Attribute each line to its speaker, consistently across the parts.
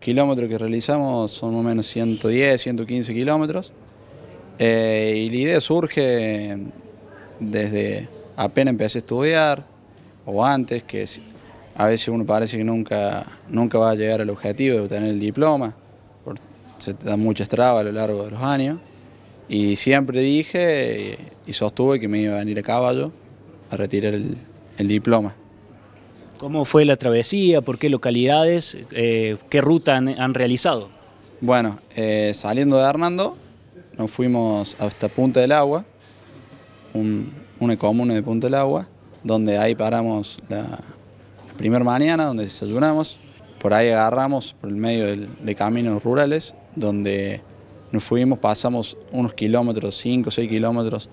Speaker 1: kilómetros que realizamos son más o menos 110, 115 kilómetros. Eh, y la idea surge desde apenas empecé a estudiar o antes, que a veces uno parece que nunca, nunca va a llegar al objetivo de obtener el diploma, porque se te dan muchas trabas a lo largo de los años. Y siempre dije y sostuve que me iba a venir a caballo a retirar el diploma.
Speaker 2: ¿Cómo fue la travesía? ¿Por qué localidades? Eh, ¿Qué ruta han, realizado? Bueno, eh, saliendo de Hernando,
Speaker 1: nos fuimos hasta Punta del Agua, un, una e comuna de Punta del Agua, donde ahí paramos la, primera mañana, donde desayunamos. Por ahí agarramos por el medio de caminos rurales, donde nos fuimos, pasamos unos kilómetros, 5 o 6 kilómetros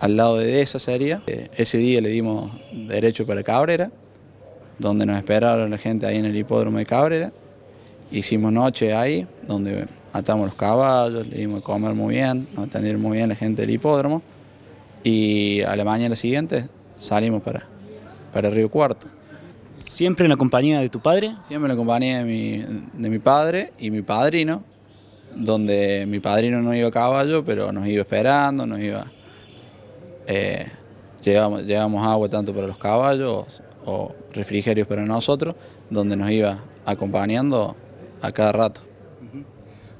Speaker 1: al lado de esa sería. Eh, ese día le dimos derecho para Cabrera donde nos esperaron la gente ahí en el hipódromo de Cabrera. Hicimos noche ahí, donde atamos los caballos, le dimos de comer muy bien, nos atendieron muy bien la gente del hipódromo. Y a la mañana siguiente salimos para, para Río Cuarto. ¿Siempre en la compañía de tu padre? Siempre en la compañía de mi, padre y mi padrino, donde mi padrino no iba a caballo, pero nos iba esperando, nos iba... Eh, llevamos, agua tanto para los caballos o refrigerios para nosotros, donde nos iba acompañando a cada rato.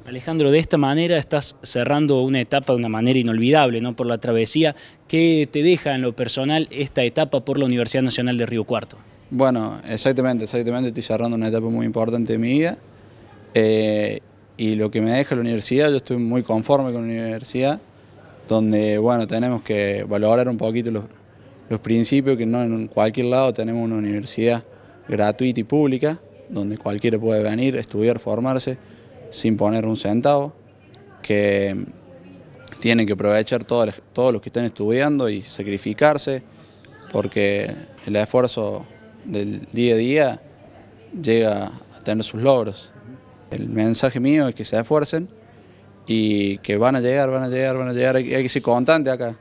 Speaker 2: Alejandro, de esta manera estás cerrando una etapa de una manera inolvidable, ¿no? Por la travesía. ¿Qué te deja en lo personal esta etapa por la Universidad Nacional de Río Cuarto? Bueno, exactamente, exactamente. Estoy cerrando una etapa muy importante de mi vida.
Speaker 1: Eh, y lo que me deja la universidad, yo estoy muy conforme con la universidad, donde, bueno, tenemos que valorar un poquito los, los principios que no en cualquier lado tenemos una universidad gratuita y pública, donde cualquiera puede venir, estudiar, formarse, sin poner un centavo, que mm, tienen que aprovechar todos, los que están estudiando y sacrificarse, porque el esfuerzo del día a día llega a tener sus logros. El mensaje mío es que se esfuercen y que van a llegar, van a llegar, van a llegar, hay que ser constante acá.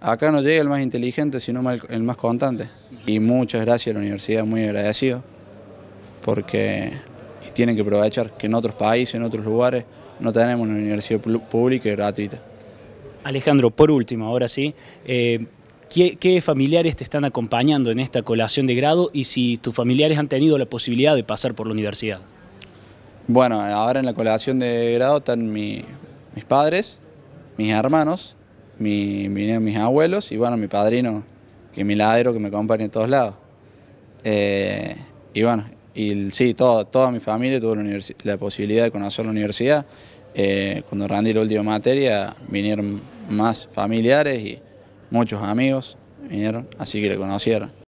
Speaker 1: Acá no llega el más inteligente, sino el más constante. Y muchas gracias a la universidad, muy agradecido, porque tienen que aprovechar que en otros países, en otros lugares, no tenemos una universidad pública y gratuita.
Speaker 2: Alejandro, por último, ahora sí, eh, ¿qué, familiares te están acompañando en esta colación de grado y si tus familiares han tenido la posibilidad de pasar por la universidad?
Speaker 1: Bueno, ahora en la colación de grado están
Speaker 2: mis padres, mis hermanos,
Speaker 1: mi, vinieron mis abuelos y bueno, mi padrino, que es mi ladero, que me acompaña en todos lados. Eh, y bueno, y sí, todo, toda mi familia tuvo la, posibilidad de conocer la universidad. Eh, cuando rendí la última materia vinieron más familiares y muchos amigos vinieron, así que le conocieron.